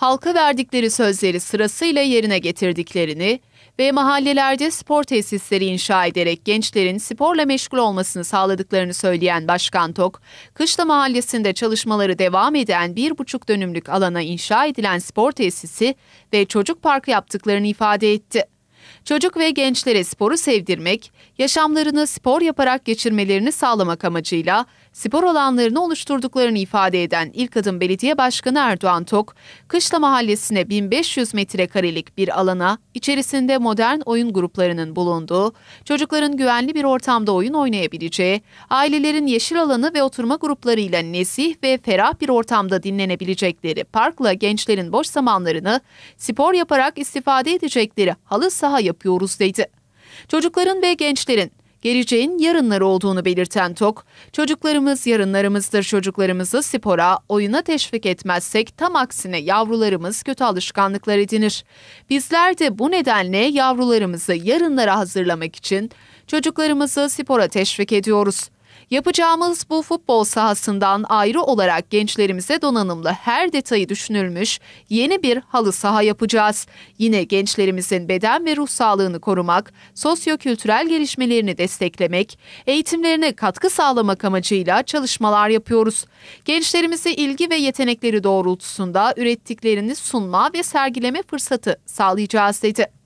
halka verdikleri sözleri sırasıyla yerine getirdiklerini ve mahallelerde spor tesisleri inşa ederek gençlerin sporla meşgul olmasını sağladıklarını söyleyen Başkan Tok, Kışla Mahallesi'nde çalışmaları devam eden bir buçuk dönümlük alana inşa edilen spor tesisi ve çocuk parkı yaptıklarını ifade etti. Çocuk ve gençlere sporu sevdirmek, yaşamlarını spor yaparak geçirmelerini sağlamak amacıyla spor alanlarını oluşturduklarını ifade eden İlk Adım Belediye Başkanı Erdoğan Tok, Kışla Mahallesi'ne 1500 metrekarelik bir alana içerisinde modern oyun gruplarının bulunduğu, çocukların güvenli bir ortamda oyun oynayabileceği, ailelerin yeşil alanı ve oturma gruplarıyla nesih ve ferah bir ortamda dinlenebilecekleri parkla gençlerin boş zamanlarını spor yaparak istifade edecekleri halı saha daha yapıyoruz dedi. Çocukların ve gençlerin geleceğin yarınları olduğunu belirten Tok, çocuklarımız yarınlarımızdır çocuklarımızı spora, oyuna teşvik etmezsek tam aksine yavrularımız kötü alışkanlıklar edinir. Bizler de bu nedenle yavrularımızı yarınlara hazırlamak için çocuklarımızı spora teşvik ediyoruz.'' Yapacağımız bu futbol sahasından ayrı olarak gençlerimize donanımlı her detayı düşünülmüş yeni bir halı saha yapacağız. Yine gençlerimizin beden ve ruh sağlığını korumak, kültürel gelişmelerini desteklemek, eğitimlerine katkı sağlamak amacıyla çalışmalar yapıyoruz. Gençlerimize ilgi ve yetenekleri doğrultusunda ürettiklerini sunma ve sergileme fırsatı sağlayacağız dedi.